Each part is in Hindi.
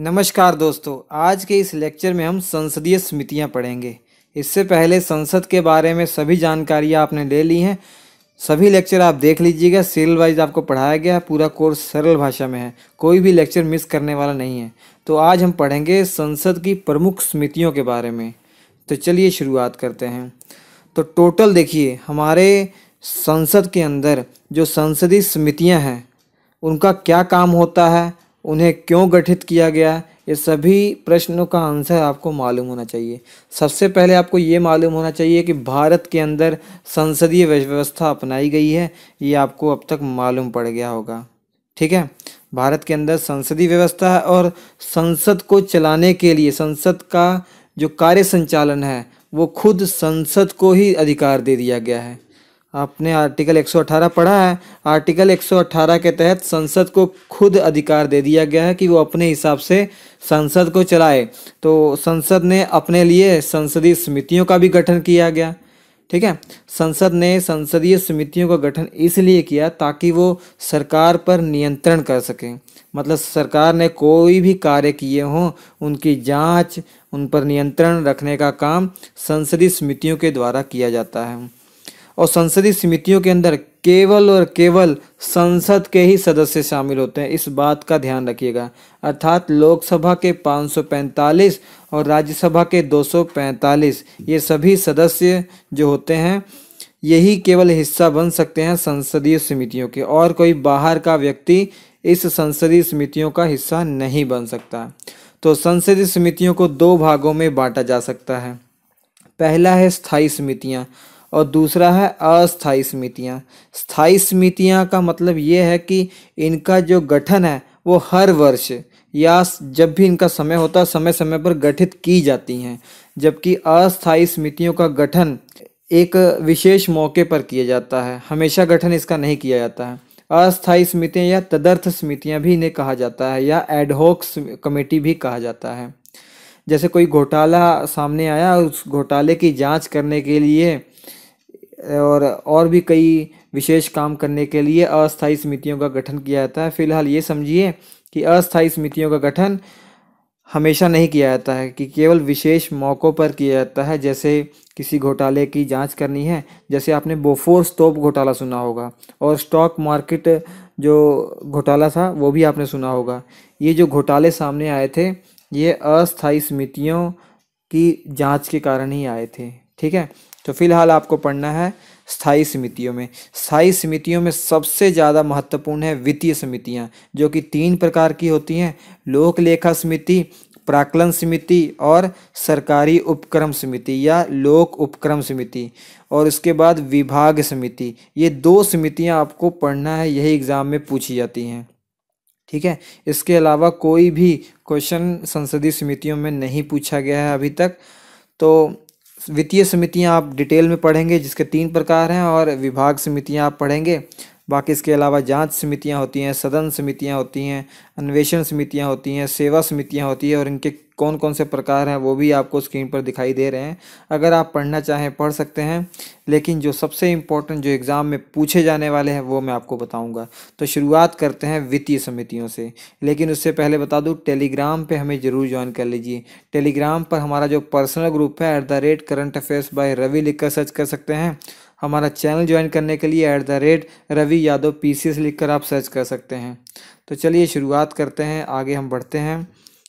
नमस्कार दोस्तों आज के इस लेक्चर में हम संसदीय समितियां पढ़ेंगे इससे पहले संसद के बारे में सभी जानकारियां आपने ले ली हैं सभी लेक्चर आप देख लीजिएगा सीरियल वाइज आपको पढ़ाया गया है पूरा कोर्स सरल भाषा में है कोई भी लेक्चर मिस करने वाला नहीं है तो आज हम पढ़ेंगे संसद की प्रमुख समितियों के बारे में तो चलिए शुरुआत करते हैं तो टोटल देखिए हमारे संसद के अंदर जो संसदीय समितियाँ हैं उनका क्या काम होता है उन्हें क्यों गठित किया गया ये सभी प्रश्नों का आंसर आपको मालूम होना चाहिए सबसे पहले आपको ये मालूम होना चाहिए कि भारत के अंदर संसदीय व्यवस्था अपनाई गई है ये आपको अब तक मालूम पड़ गया होगा ठीक है भारत के अंदर संसदीय व्यवस्था है और संसद को चलाने के लिए संसद का जो कार्य संचालन है वो खुद संसद को ही अधिकार दे दिया गया है आपने आर्टिकल 118 पढ़ा है आर्टिकल 118 के तहत संसद को खुद अधिकार दे दिया गया है कि वो अपने हिसाब से संसद को चलाए तो संसद ने अपने लिए संसदीय समितियों का भी गठन किया गया ठीक है संसद ने संसदीय समितियों का गठन इसलिए किया ताकि वो सरकार पर नियंत्रण कर सकें मतलब सरकार ने कोई भी कार्य किए हों उनकी जांच उन पर नियंत्रण रखने का काम संसदीय समितियों के द्वारा किया जाता है और संसदीय समितियों के अंदर केवल और केवल संसद के ही सदस्य शामिल होते हैं इस बात का ध्यान रखिएगा अर्थात लोकसभा के 545 और राज्यसभा के 245 ये सभी सदस्य जो होते हैं यही केवल हिस्सा बन सकते हैं संसदीय समितियों के और कोई बाहर का व्यक्ति इस संसदीय समितियों का हिस्सा नहीं बन सकता तो संसदीय समितियों को दो भागों में बांटा जा सकता है पहला है स्थायी समितियाँ और दूसरा है अस्थाई समितियाँ स्थायी समितियाँ का मतलब ये है कि इनका जो गठन है वो हर वर्ष या जब भी इनका समय होता है समय समय पर गठित की जाती हैं जबकि अस्थाई समितियों का गठन एक विशेष मौके पर किया जाता है हमेशा गठन इसका नहीं किया जाता है अस्थायी समितियाँ या तदर्थ समितियाँ भी इन्हें कहा जाता है या एडहॉक कमेटी भी कहा जाता है जैसे कोई घोटाला सामने आया और उस घोटाले की जांच करने के लिए और और भी कई विशेष काम करने के लिए अस्थायी समितियों का गठन किया जाता है फिलहाल ये समझिए कि अस्थायी समितियों का गठन हमेशा नहीं किया जाता है कि केवल विशेष मौक़ों पर किया जाता है जैसे किसी घोटाले की जांच करनी है जैसे आपने बोफोर स्टॉप घोटाला सुना होगा और स्टॉक मार्केट जो घोटाला था वो भी आपने सुना होगा ये जो घोटाले सामने आए थे ये अस्थायी समितियों की जांच के कारण ही आए थे ठीक है तो फिलहाल आपको पढ़ना है स्थायी समितियों में स्थाई समितियों में सबसे ज़्यादा महत्वपूर्ण है वित्तीय समितियाँ जो कि तीन प्रकार की होती हैं लोक लेखा समिति प्राकलन समिति और सरकारी उपक्रम समिति या लोक उपक्रम समिति और इसके बाद विभाग समिति ये दो समितियाँ आपको पढ़ना है यही एग्ज़ाम में पूछी जाती हैं ठीक है इसके अलावा कोई भी क्वेश्चन संसदीय समितियों में नहीं पूछा गया है अभी तक तो वित्तीय समितियां आप डिटेल में पढ़ेंगे जिसके तीन प्रकार हैं और विभाग समितियां आप पढ़ेंगे बाकी इसके अलावा जांच समितियां होती हैं सदन समितियां होती हैं अन्वेषण समितियां होती हैं सेवा समितियां होती हैं और इनके कौन कौन से प्रकार हैं वो भी आपको स्क्रीन पर दिखाई दे रहे हैं अगर आप पढ़ना चाहें पढ़ सकते हैं लेकिन जो सबसे इम्पोर्टेंट जो एग्ज़ाम में पूछे जाने वाले हैं वो मैं आपको बताऊंगा तो शुरुआत करते हैं वित्तीय समितियों से लेकिन उससे पहले बता दूँ टेलीग्राम पर हमें ज़रूर ज्वाइन कर लीजिए टेलीग्राम पर हमारा जो पर्सनल ग्रुप है at the rate current affairs by Ravi लिखकर सर्च कर सकते हैं हमारा चैनल ज्वाइन करने के लिए at the rate Ravi Yadav P लिख कर आप सर्च कर सकते हैं तो चलिए शुरुआत करते हैं आगे हम बढ़ते हैं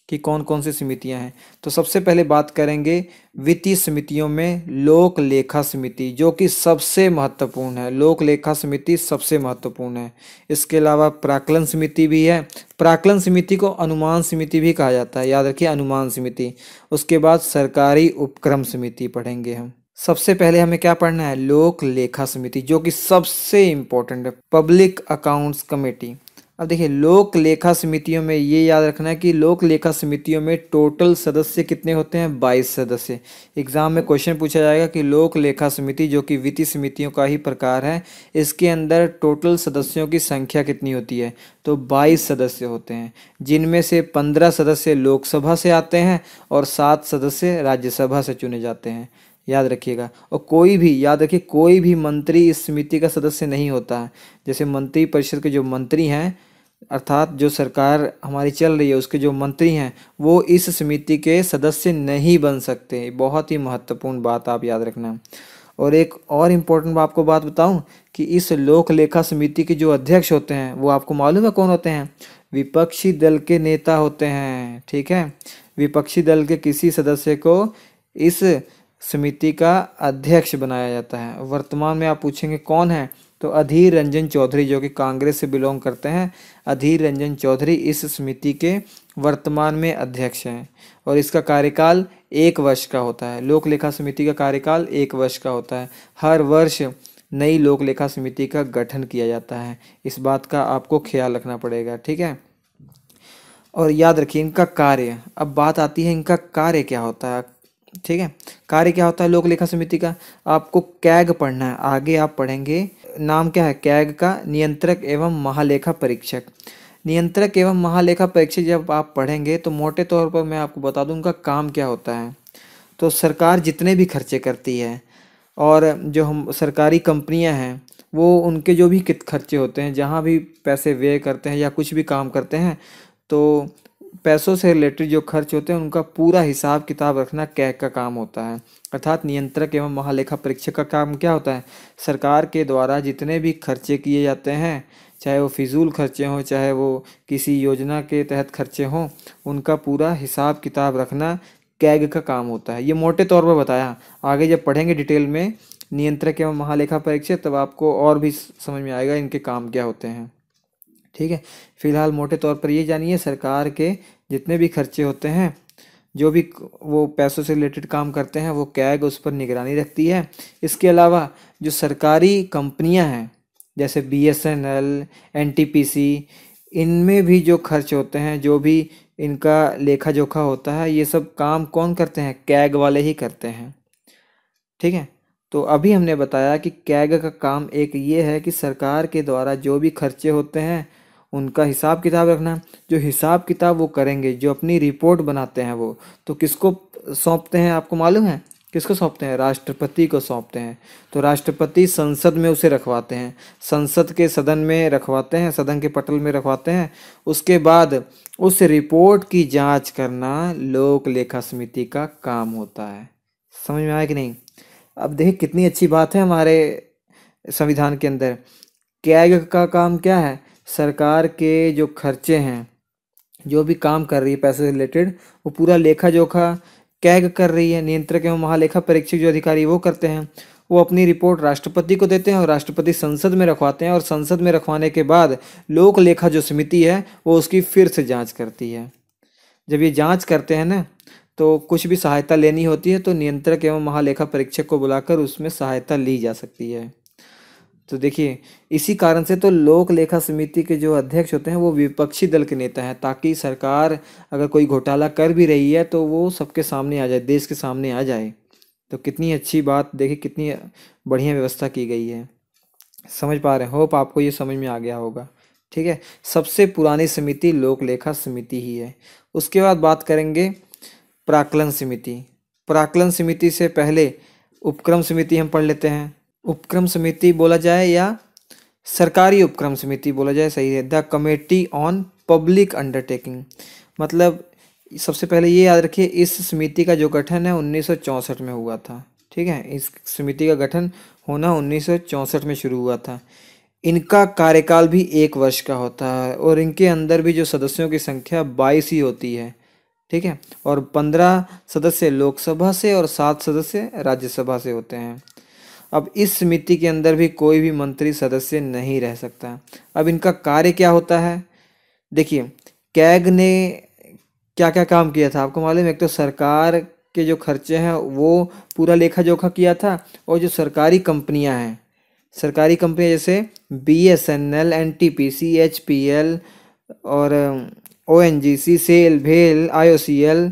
कि कौन कौन सी समितियां हैं तो सबसे पहले बात करेंगे वित्तीय समितियों में लोक लेखा समिति जो कि सबसे महत्वपूर्ण है लोक लेखा समिति सबसे महत्वपूर्ण है इसके अलावा प्राकलन समिति भी है प्राकलन समिति को अनुमान समिति भी कहा जाता है याद रखिए अनुमान समिति उसके बाद सरकारी उपक्रम समिति पढ़ेंगे हम सबसे पहले हमें क्या पढ़ना है लोक लेखा समिति जो कि सबसे इम्पोर्टेंट है पब्लिक अकाउंट्स कमेटी अब देखिए लोक लेखा समितियों में ये याद रखना है कि लोक लेखा समितियों में टोटल सदस्य कितने होते हैं बाईस सदस्य एग्जाम में क्वेश्चन पूछा जाएगा कि लोक लेखा समिति जो कि वित्तीय समितियों का ही प्रकार है इसके अंदर टोटल सदस्यों की संख्या कितनी होती है तो बाईस सदस्य होते हैं जिनमें से पंद्रह सदस्य लोकसभा से आते हैं और सात सदस्य राज्यसभा से चुने जाते हैं याद रखिएगा और कोई भी याद रखिए कोई भी मंत्री इस समिति का सदस्य नहीं होता है जैसे मंत्री परिषद के जो मंत्री हैं अर्थात जो सरकार हमारी चल रही है उसके जो मंत्री हैं वो इस समिति के सदस्य नहीं बन सकते बहुत ही महत्वपूर्ण बात आप याद रखना और एक और इम्पोर्टेंट आपको बात बताऊं कि इस लोक लेखा समिति के जो अध्यक्ष होते हैं वो आपको मालूम है कौन होते हैं विपक्षी दल के नेता होते हैं ठीक है विपक्षी दल के किसी सदस्य को इस समिति का अध्यक्ष बनाया जाता है वर्तमान में आप पूछेंगे कौन है तो अधीर रंजन चौधरी जो कि कांग्रेस से बिलोंग करते हैं अधीर रंजन चौधरी इस समिति के वर्तमान में अध्यक्ष हैं और इसका कार्यकाल एक वर्ष का होता है लोक लेखा समिति का कार्यकाल एक वर्ष का होता है हर वर्ष नई लोक लेखा समिति का गठन किया जाता है इस बात का आपको ख्याल रखना पड़ेगा ठीक है और याद रखिए इनका कार्य अब बात आती है इनका कार्य क्या होता है ठीक है कार्य क्या होता है लोक लेखा समिति का आपको कैग पढ़ना है आगे आप पढ़ेंगे नाम क्या है कैग का नियंत्रक एवं महालेखा परीक्षक नियंत्रक एवं महालेखा परीक्षक जब आप पढ़ेंगे तो मोटे तौर पर मैं आपको बता दूँ उनका काम क्या होता है तो सरकार जितने भी खर्चे करती है और जो हम सरकारी कंपनियां हैं वो उनके जो भी खर्चे होते हैं जहाँ भी पैसे व्यय करते हैं या कुछ भी काम करते हैं तो पैसों से रिलेटेड जो खर्च होते हैं उनका पूरा हिसाब किताब रखना कैग का काम होता है अर्थात नियंत्रक एवं महालेखा परीक्षक का काम क्या होता है सरकार के द्वारा जितने भी खर्चे किए जाते हैं चाहे वो फिजूल खर्चे हों चाहे वो किसी योजना के तहत खर्चे हों उनका पूरा हिसाब किताब रखना कैग का काम होता है ये मोटे तौर पर बताया आगे जब पढ़ेंगे डिटेल में नियंत्रक एवं महालेखा परीक्षक तब आपको और भी समझ में आएगा इनके काम क्या होते हैं ठीक है फिलहाल मोटे तौर पर ये जानिए सरकार के जितने भी खर्चे होते हैं जो भी वो पैसों से रिलेटेड काम करते हैं वो कैग उस पर निगरानी रखती है इसके अलावा जो सरकारी कंपनियां हैं जैसे B S N L N T P C इनमें भी जो खर्च होते हैं जो भी इनका लेखा जोखा होता है ये सब काम कौन करते हैं कैग वाले ही करते हैं ठीक है तो अभी हमने बताया कि कैग का काम एक ये है कि सरकार के द्वारा जो भी खर्चे होते हैं उनका हिसाब किताब रखना है जो हिसाब किताब वो करेंगे जो अपनी रिपोर्ट बनाते हैं वो तो किसको सौंपते हैं आपको मालूम है किसको सौंपते हैं राष्ट्रपति को सौंपते हैं तो राष्ट्रपति संसद में उसे रखवाते हैं संसद के सदन में रखवाते हैं सदन के पटल में रखवाते हैं उसके बाद उस रिपोर्ट की जांच करना लोक लेखा समिति का काम होता है समझ में आया कि नहीं अब देखिए कितनी अच्छी बात है हमारे संविधान के अंदर कैग का काम क्या है सरकार के जो खर्चे हैं जो भी काम कर रही है पैसे से रिलेटेड वो पूरा लेखा जोखा कैग कर रही है नियंत्रक एवं महालेखा परीक्षक जो अधिकारी वो करते हैं वो अपनी रिपोर्ट राष्ट्रपति को देते हैं और राष्ट्रपति संसद में रखवाते हैं और संसद में रखवाने के बाद लोक लेखा जो समिति है वो उसकी फिर से जांच करती है जब ये जांच करते हैं ना तो कुछ भी सहायता लेनी होती है तो नियंत्रक एवं महालेखा परीक्षक को बुलाकर उसमें सहायता ली जा सकती है तो देखिए इसी कारण से तो लोक लेखा समिति के जो अध्यक्ष होते हैं वो विपक्षी दल के नेता हैं ताकि सरकार अगर कोई घोटाला कर भी रही है तो वो सबके सामने आ जाए देश के सामने आ जाए तो कितनी अच्छी बात देखिए कितनी बढ़िया व्यवस्था की गई है समझ पा रहे हैं होप आपको ये समझ में आ गया होगा ठीक है सबसे पुरानी समिति लोक लेखा समिति ही है उसके बाद बात करेंगे प्राकलन समिति प्राकलन समिति से पहले उपक्रम समिति हम पढ़ लेते हैं उपक्रम समिति बोला जाए या सरकारी उपक्रम समिति बोला जाए सही है the committee on public undertaking मतलब सबसे पहले ये याद रखिए इस समिति का जो गठन है 1964 में हुआ था ठीक है इस समिति का गठन होना 1964 में शुरू हुआ था इनका कार्यकाल भी एक वर्ष का होता है और इनके अंदर भी जो सदस्यों की संख्या बाईस ही होती है ठीक है और पंद्रह सदस्य लोकसभा से और सात सदस्य राज्यसभा से होते हैं अब इस समिति के अंदर भी कोई भी मंत्री सदस्य नहीं रह सकता अब इनका कार्य क्या होता है देखिए कैग ने क्या क्या काम किया था आपको मालूम है एक तो सरकार के जो खर्चे हैं वो पूरा लेखा जोखा किया था और जो सरकारी कंपनियां हैं सरकारी कंपनियां जैसे B S N L N T P C H P L और O N G C SAIL भेल आई ओ सी एल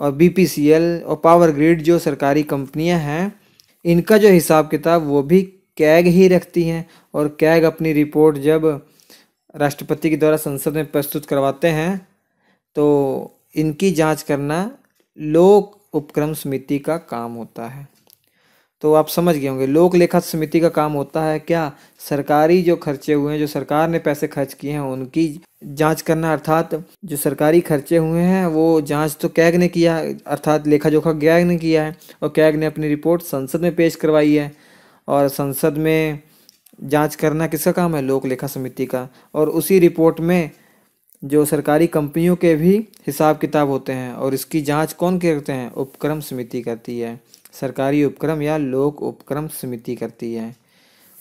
और बी पी सी एल और पावर ग्रिड जो सरकारी कंपनियां हैं इनका जो हिसाब किताब वो भी कैग ही रखती हैं और कैग अपनी रिपोर्ट जब राष्ट्रपति के द्वारा संसद में प्रस्तुत करवाते हैं तो इनकी जांच करना लोक उपक्रम समिति का काम होता है तो आप समझ गए होंगे लोक लेखा समिति का काम होता है क्या सरकारी जो खर्चे हुए हैं जो सरकार ने पैसे खर्च किए हैं उनकी जांच करना अर्थात जो सरकारी खर्चे हुए हैं वो जांच तो कैग ने किया अर्थात लेखा जोखा कैग ने किया है और कैग ने अपनी रिपोर्ट संसद में पेश करवाई है और संसद में जांच करना किसका काम है लोक लेखा समिति का और उसी रिपोर्ट में जो सरकारी कंपनियों के भी हिसाब किताब होते हैं और इसकी जांच कौन करते हैं उपक्रम समिति करती है सरकारी उपक्रम या लोक उपक्रम समिति करती है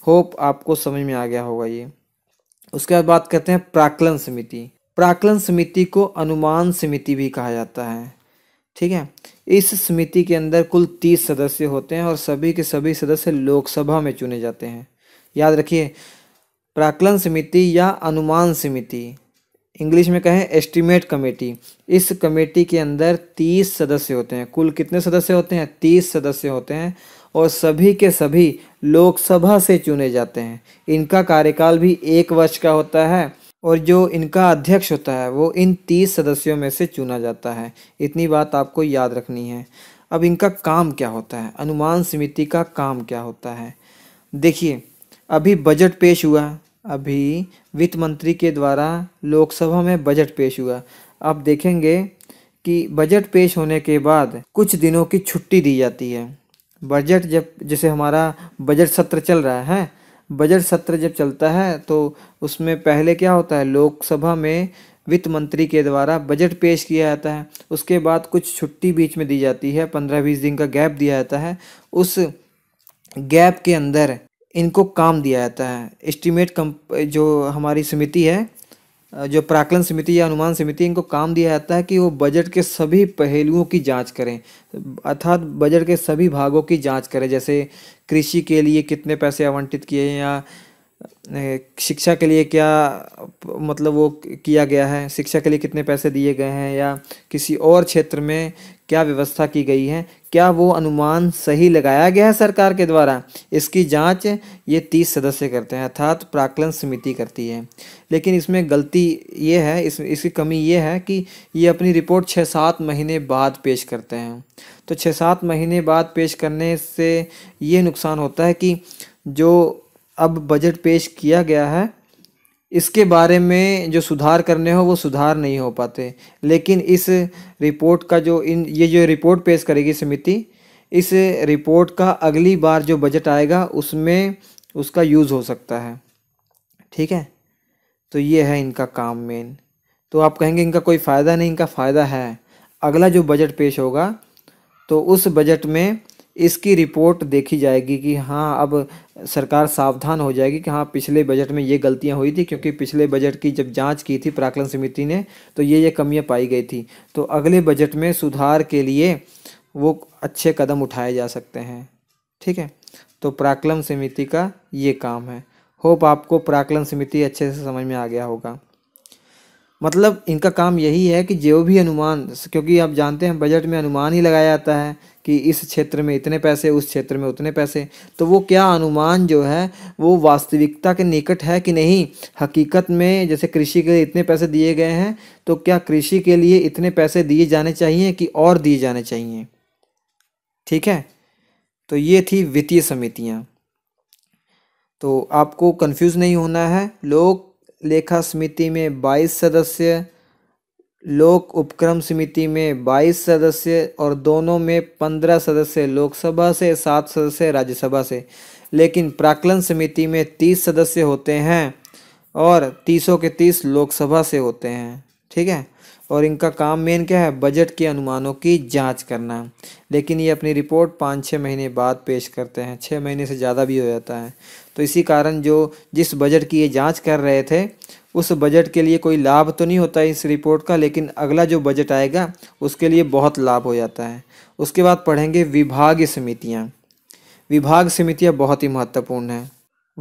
होप आपको समझ में आ गया होगा ये उसके बाद बात करते हैं प्राकलन समिति प्राकलन समिति को अनुमान समिति भी कहा जाता है ठीक है इस समिति के अंदर कुल तीस सदस्य होते हैं और सभी के सभी सदस्य लोकसभा में चुने जाते हैं याद रखिए प्राकलन समिति या अनुमान समिति इंग्लिश में कहें एस्टिमेट कमेटी इस कमेटी के अंदर तीस सदस्य होते हैं कुल कितने सदस्य होते हैं तीस सदस्य होते हैं और सभी के सभी लोकसभा से चुने जाते हैं इनका कार्यकाल भी एक वर्ष का होता है और जो इनका अध्यक्ष होता है वो इन तीस सदस्यों में से चुना जाता है इतनी बात आपको याद रखनी है अब इनका काम क्या होता है अनुमान समिति का काम क्या होता है देखिए अभी बजट पेश हुआ अभी वित्त मंत्री के द्वारा लोकसभा में बजट पेश हुआ आप देखेंगे कि बजट पेश होने के बाद कुछ दिनों की छुट्टी दी जाती है बजट जब जैसे हमारा बजट सत्र चल रहा है बजट सत्र जब चलता है तो उसमें पहले क्या होता है लोकसभा में वित्त मंत्री के द्वारा बजट पेश किया जाता है उसके बाद कुछ छुट्टी बीच में दी जाती है पंद्रह बीस दिन का गैप दिया जाता है उस गैप के अंदर इनको काम दिया जाता है एस्टीमेट कम जो हमारी समिति है जो प्राकलन समिति या अनुमान समिति इनको काम दिया जाता है कि वो बजट के सभी पहलुओं की जांच करें अर्थात बजट के सभी भागों की जांच करें जैसे कृषि के लिए कितने पैसे आवंटित किए हैं या शिक्षा के लिए क्या मतलब वो किया गया है शिक्षा के लिए कितने पैसे दिए गए हैं या किसी और क्षेत्र में क्या व्यवस्था की गई है क्या वो अनुमान सही लगाया गया है सरकार के द्वारा इसकी जांच ये तीस सदस्य करते हैं अर्थात प्राकलन समिति करती है लेकिन इसमें गलती ये है इस इसकी कमी ये है कि ये अपनी रिपोर्ट छः सात महीने बाद पेश करते हैं तो छः सात महीने बाद पेश करने से ये नुकसान होता है कि जो अब बजट पेश किया गया है इसके बारे में जो सुधार करने हो वो सुधार नहीं हो पाते लेकिन इस रिपोर्ट का जो इन ये जो रिपोर्ट पेश करेगी समिति इस रिपोर्ट का अगली बार जो बजट आएगा उसमें उसका यूज़ हो सकता है ठीक है तो ये है इनका काम मेन तो आप कहेंगे इनका कोई फ़ायदा नहीं इनका फ़ायदा है अगला जो बजट पेश होगा तो उस बजट में इसकी रिपोर्ट देखी जाएगी कि हाँ अब सरकार सावधान हो जाएगी कि हाँ पिछले बजट में ये गलतियाँ हुई थी क्योंकि पिछले बजट की जब जांच की थी प्राकलन समिति ने तो ये ये कमियाँ पाई गई थी तो अगले बजट में सुधार के लिए वो अच्छे कदम उठाए जा सकते हैं ठीक है तो प्राकलन समिति का ये काम है होप आपको प्राकलन समिति अच्छे से समझ में आ गया होगा मतलब इनका काम यही है कि जो भी अनुमान क्योंकि आप जानते हैं बजट में अनुमान ही लगाया जाता है कि इस क्षेत्र में इतने पैसे उस क्षेत्र में उतने पैसे तो वो क्या अनुमान जो है वो वास्तविकता के निकट है कि नहीं हकीकत में जैसे कृषि के लिए इतने पैसे दिए गए हैं तो क्या कृषि के लिए इतने पैसे दिए जाने चाहिए कि और दिए जाने चाहिए ठीक है तो ये थी वित्तीय समितियाँ तो आपको कंफ्यूज नहीं होना है लोग लेखा समिति में बाईस सदस्य लोक उपक्रम समिति में बाईस सदस्य और दोनों में पंद्रह सदस्य लोकसभा से सात सदस्य राज्यसभा से लेकिन प्राकलन समिति में तीस सदस्य होते हैं और तीसों के तीस लोकसभा से होते हैं ठीक है और इनका काम मेन क्या है बजट के अनुमानों की जांच करना लेकिन ये अपनी रिपोर्ट पाँच छः महीने बाद पेश करते हैं छः महीने से ज़्यादा भी हो जाता है तो इसी कारण जो जिस बजट की ये जांच कर रहे थे उस बजट के लिए कोई लाभ तो नहीं होता है इस रिपोर्ट का लेकिन अगला जो बजट आएगा उसके लिए बहुत लाभ हो जाता है उसके बाद पढ़ेंगे विभागीय समितियाँ विभाग समितियाँ बहुत ही महत्वपूर्ण हैं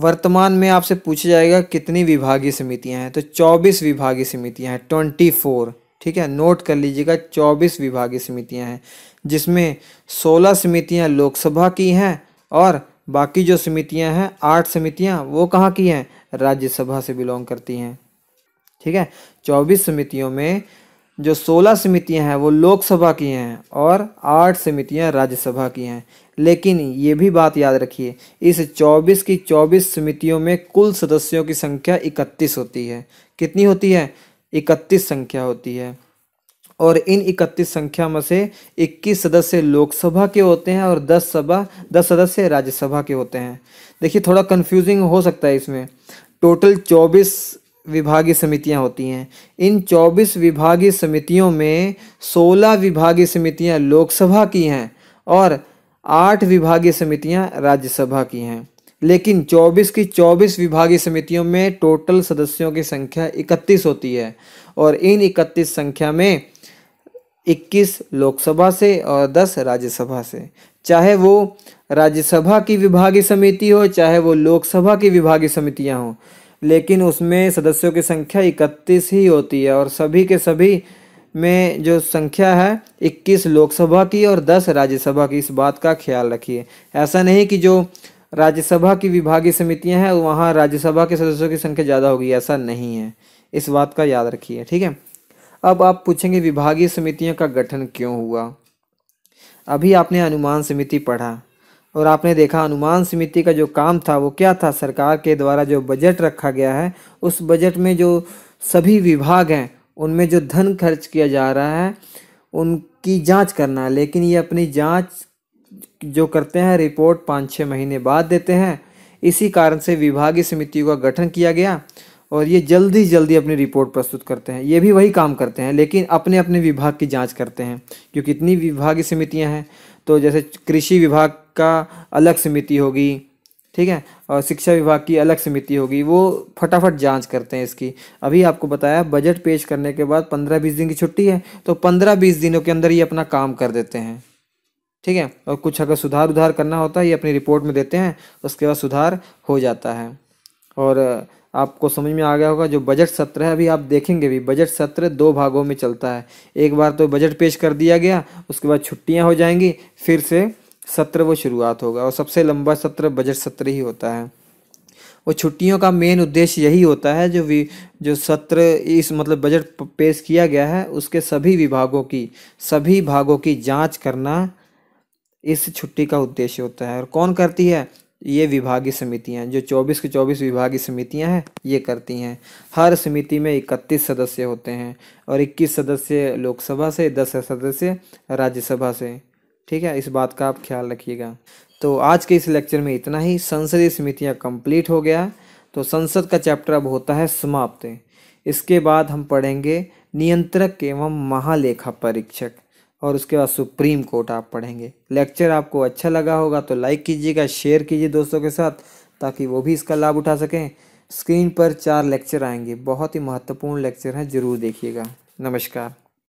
वर्तमान में आपसे पूछा जाएगा कितनी विभागीय समितियां हैं तो 24 विभागीय समितियां हैं 24 ठीक है नोट कर लीजिएगा चौबीस विभागीय समितियां हैं जिसमें सोलह समितियां लोकसभा की हैं और बाकी जो समितियां हैं आठ समितियां वो कहाँ की हैं राज्यसभा से बिलोंग करती हैं ठीक है चौबीस समितियों में जो सोलह समितियां हैं वो लोकसभा की हैं और आठ समितियां राज्यसभा की हैं लेकिन ये भी बात याद रखिए इस 24 की 24 समितियों में कुल सदस्यों की संख्या 31 होती है कितनी होती है इकतीस संख्या होती है और इन इकतीस संख्या में से इक्कीस सदस्य लोकसभा के होते हैं और दस सभा दस सदस्य राज्यसभा के होते हैं देखिए थोड़ा कन्फ्यूजिंग हो सकता है इसमें टोटल चौबीस विभागीय समितियां होती हैं इन चौबीस विभागीय समितियों में सोलह विभागीय समितियां लोकसभा की हैं और आठ विभागीय समितियां राज्यसभा की हैं लेकिन 24 की 24 विभागीय समितियों में टोटल सदस्यों की संख्या 31 होती है और इन 31 संख्या में 21 लोकसभा से और 10 राज्यसभा से चाहे वो राज्यसभा की विभागीय समिति हो चाहे वो लोकसभा की विभागीय समितियां हों लेकिन उसमें सदस्यों की संख्या 31 ही होती है और सभी के सभी में जो संख्या है 21 लोकसभा की और 10 राज्यसभा की इस बात का ख्याल रखिए ऐसा नहीं कि जो राज्यसभा की विभागीय समितियां हैं वहाँ राज्यसभा के सदस्यों की संख्या ज़्यादा होगी ऐसा नहीं है इस बात का याद रखिए ठीक है अब आप पूछेंगे विभागीय समितियों का गठन क्यों हुआ अभी आपने अनुमान समिति पढ़ा और आपने देखा अनुमान समिति का जो काम था वो क्या था सरकार के द्वारा जो बजट रखा गया है उस बजट में जो सभी विभाग हैं उनमें जो धन खर्च किया जा रहा है उनकी जांच करना लेकिन ये अपनी जांच जो करते हैं रिपोर्ट पाँच छः महीने बाद देते हैं इसी कारण से विभागीय समितियों का गठन किया गया और ये जल्दी जल्दी अपनी रिपोर्ट प्रस्तुत करते हैं ये भी वही काम करते हैं लेकिन अपने अपने विभाग की जांच करते हैं क्योंकि इतनी विभागीय समितियां हैं तो जैसे कृषि विभाग का अलग समिति होगी ठीक है और शिक्षा विभाग की अलग समिति होगी वो फटाफट जांच करते हैं इसकी अभी आपको बताया बजट पेश करने के बाद पंद्रह बीस दिन की छुट्टी है तो पंद्रह बीस दिनों के अंदर ये अपना काम कर देते हैं ठीक है और कुछ अगर सुधार उधार करना होता है ये अपनी रिपोर्ट में देते हैं उसके बाद सुधार हो जाता है और आपको समझ में आ गया होगा जो बजट सत्र है अभी आप देखेंगे भी बजट सत्र दो भागों में चलता है एक बार तो बजट पेश कर दिया गया उसके बाद छुट्टियां हो जाएंगी फिर से सत्र वो शुरुआत होगा और सबसे लंबा सत्र बजट सत्र ही होता है और छुट्टियों का मेन उद्देश्य यही होता है जो भी जो सत्र इस मतलब बजट पेश किया गया है उसके सभी विभागों की सभी भागों की जांच करना इस छुट्टी का उद्देश्य होता है और कौन करती है ये विभागीय समितियां जो 24 के 24 विभागीय समितियां हैं ये करती हैं हर समिति में 31 सदस्य होते हैं और 21 सदस्य लोकसभा से 10 सदस्य राज्यसभा से ठीक है इस बात का आप ख्याल रखिएगा तो आज के इस लेक्चर में इतना ही संसदीय समितियाँ कंप्लीट हो गया तो संसद का चैप्टर अब होता है समाप्त इसके बाद हम पढ़ेंगे नियंत्रक एवं महालेखा परीक्षक और उसके बाद सुप्रीम कोर्ट आप पढ़ेंगे लेक्चर आपको अच्छा लगा होगा तो लाइक कीजिएगा शेयर कीजिए दोस्तों के साथ ताकि वो भी इसका लाभ उठा सकें स्क्रीन पर चार लेक्चर आएंगे बहुत ही महत्वपूर्ण लेक्चर हैं ज़रूर देखिएगा नमस्कार